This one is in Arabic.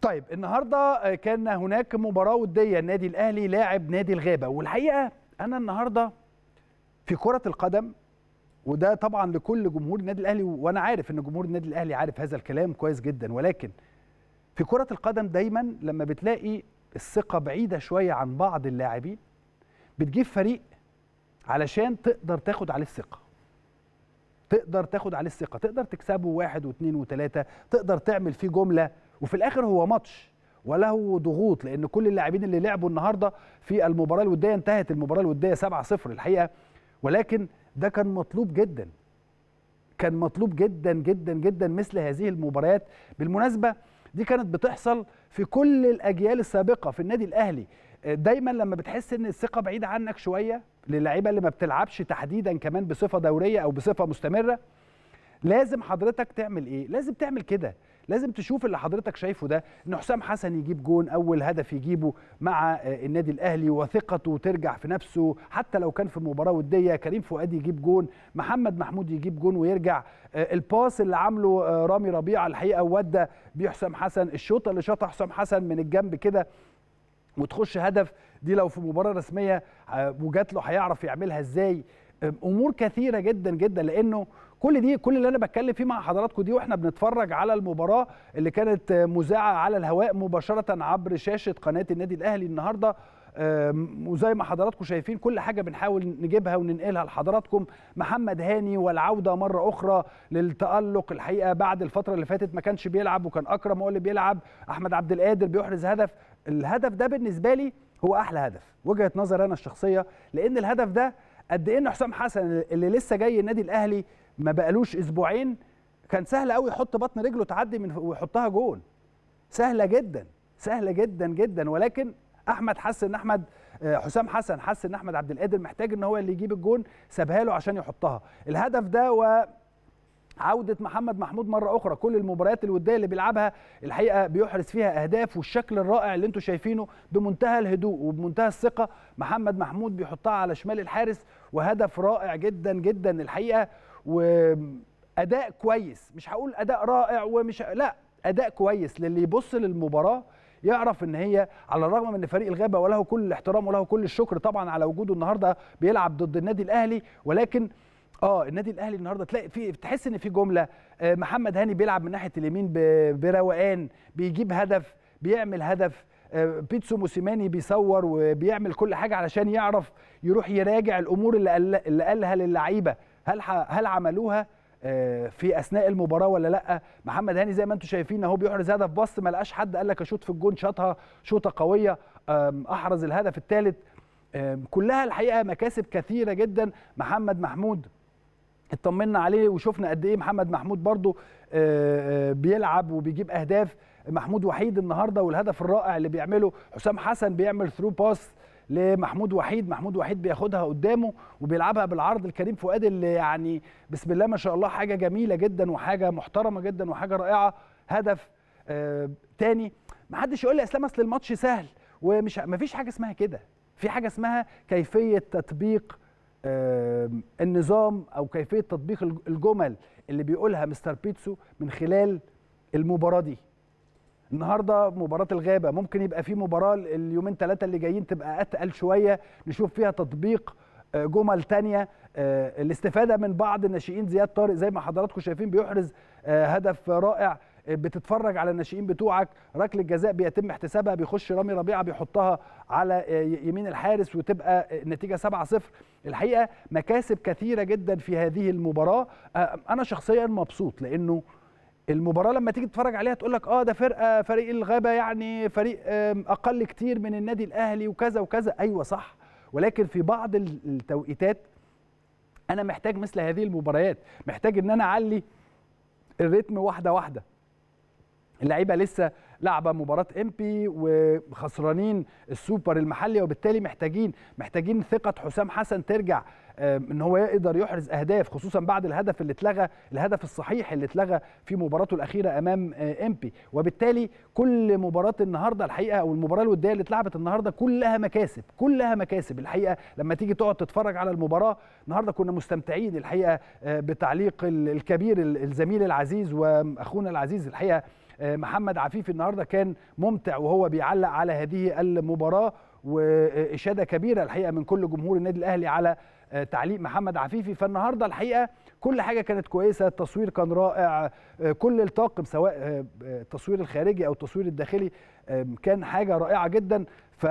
طيب النهارده كان هناك مباراه وديه النادي الاهلي لاعب نادي الغابه والحقيقه انا النهارده في كره القدم وده طبعا لكل جمهور النادي الاهلي وانا عارف ان جمهور النادي الاهلي عارف هذا الكلام كويس جدا ولكن في كره القدم دايما لما بتلاقي الثقه بعيده شويه عن بعض اللاعبين بتجيب فريق علشان تقدر تاخد عليه الثقه تقدر تاخد عليه الثقه تقدر تكسبه واحد واثنين وثلاثه تقدر تعمل فيه جمله وفي الاخر هو ماتش وله ضغوط لان كل اللاعبين اللي لعبوا النهارده في المباراه الوديه انتهت المباراه الوديه 7-0 الحقيقه ولكن ده كان مطلوب جدا كان مطلوب جدا جدا جدا مثل هذه المباريات بالمناسبه دي كانت بتحصل في كل الاجيال السابقه في النادي الاهلي دايما لما بتحس ان الثقه بعيده عنك شويه للعيبه اللي ما بتلعبش تحديدا كمان بصفه دوريه او بصفه مستمره لازم حضرتك تعمل ايه لازم تعمل كده لازم تشوف اللي حضرتك شايفه ده ان حسام حسن يجيب جون اول هدف يجيبه مع آه، النادي الاهلي وثقته ترجع في نفسه حتى لو كان في مباراه وديه كريم فؤاد يجيب جون محمد محمود يجيب جون ويرجع آه، الباس اللي عامله آه، رامي ربيعه الحقيقه ودى بيه حسام حسن الشوطه اللي شاطها حسام حسن من الجنب كده وتخش هدف دي لو في مباراه رسميه وجات له هيعرف يعملها ازاي امور كثيره جدا جدا لانه كل دي كل اللي انا بتكلم فيه مع حضراتكم دي واحنا بنتفرج على المباراه اللي كانت مذاعه على الهواء مباشره عبر شاشه قناه النادي الاهلي النهارده وزي ما حضراتكم شايفين كل حاجه بنحاول نجيبها وننقلها لحضراتكم محمد هاني والعوده مره اخرى للتالق الحقيقه بعد الفتره اللي فاتت ما كانش بيلعب وكان اكرم هو اللي بيلعب احمد عبد القادر بيحرز هدف الهدف ده بالنسبه لي هو احلى هدف وجهه نظر انا الشخصيه لان الهدف ده قد ايه ان حسام حسن اللي لسه جاي النادي الاهلي ما بقالوش اسبوعين كان سهل قوي يحط بطن رجله تعدي من ويحطها جون سهله جدا سهله جدا جدا ولكن احمد حس ان احمد آه، حسام حسن حس ان احمد عبد القادر محتاج ان هو اللي يجيب الجون سابها له عشان يحطها الهدف ده و عودة محمد محمود مرة أخرى كل المباريات الودية اللي بيلعبها الحقيقة بيحرز فيها أهداف والشكل الرائع اللي انتم شايفينه بمنتهى الهدوء وبمنتهى الثقة محمد محمود بيحطها على شمال الحارس وهدف رائع جدا جدا الحقيقة واداء كويس مش هقول اداء رائع ومش لا اداء كويس للي يبص للمباراه يعرف ان هي على الرغم من ان فريق الغابه وله كل الاحترام وله كل الشكر طبعا على وجوده النهارده بيلعب ضد النادي الاهلي ولكن اه النادي الاهلي النهارده تلاقي في تحس ان في جمله آه، محمد هاني بيلعب من ناحيه اليمين بروقان بيجيب هدف بيعمل هدف آه، بيتسو موسيماني بيصور وبيعمل كل حاجه علشان يعرف يروح يراجع الامور اللي, اللي قالها للعيبه هل هل عملوها آه، في اثناء المباراه ولا لا محمد هاني زي ما انتم شايفين اهو بيحرز هدف بص ما لقاش حد قال لك اشوط في الجون شاطها شوطه قويه احرز الهدف الثالث كلها الحقيقه مكاسب كثيره جدا محمد محمود اطمنا عليه وشفنا قد ايه محمد محمود برضو آه، آه، بيلعب وبيجيب اهداف محمود وحيد النهارده والهدف الرائع اللي بيعمله حسام حسن بيعمل ثرو باس لمحمود وحيد محمود وحيد بياخدها قدامه وبيلعبها بالعرض الكريم فؤاد اللي يعني بسم الله ما شاء الله حاجه جميله جدا وحاجه محترمه جدا وحاجه رائعه هدف آه تاني ما حدش يقول لي اسلام اصل الماتش سهل ومش ما فيش حاجه اسمها كده في حاجه اسمها كيفيه تطبيق آه النظام او كيفيه تطبيق الجمل اللي بيقولها مستر بيتسو من خلال المباراه دي النهارده مباراه الغابه ممكن يبقى في مباراه اليومين ثلاثه اللي جايين تبقى اتقل شويه نشوف فيها تطبيق آه، جمل تانية آه، الاستفادة من بعض الناشئين زياد طارق زي ما حضراتكم شايفين بيحرز آه، هدف رائع بتتفرج على الناشئين بتوعك ركله جزاء بيتم احتسابها بيخش رامي ربيعه بيحطها على يمين الحارس وتبقى النتيجه 7-0 الحقيقه مكاسب كثيره جدا في هذه المباراه انا شخصيا مبسوط لانه المباراه لما تيجي تتفرج عليها تقول لك اه ده فرقه فريق الغابه يعني فريق اقل كتير من النادي الاهلي وكذا وكذا ايوه صح ولكن في بعض التوقيتات انا محتاج مثل هذه المباريات محتاج ان انا اعلي الريتم واحده واحده اللعيبه لسه لعبه مباراه امبي وخسرانين السوبر المحلي وبالتالي محتاجين محتاجين ثقه حسام حسن ترجع آه، ان هو يقدر يحرز اهداف خصوصا بعد الهدف اللي اتلغى الهدف الصحيح اللي اتلغى في مباراته الاخيره امام امبي آه، وبالتالي كل مباراه النهارده الحقيقه او المباراه الوديه اللي اتلعبت النهارده كلها مكاسب كلها مكاسب الحقيقه لما تيجي تقعد تتفرج على المباراه النهارده كنا مستمتعين الحقيقه آه، بتعليق الكبير الزميل العزيز واخونا العزيز الحقيقه آه، محمد عفيفي النهارده كان ممتع وهو بيعلق على هذه المباراه واشاده كبيره الحقيقه من كل جمهور النادي الاهلي على آه، تعليق محمد عفيفي فالنهارده الحقيقه كل حاجه كانت كويسه التصوير كان رائع آه، كل الطاقم سواء التصوير الخارجي او التصوير الداخلي كان حاجه رائعه جدا ف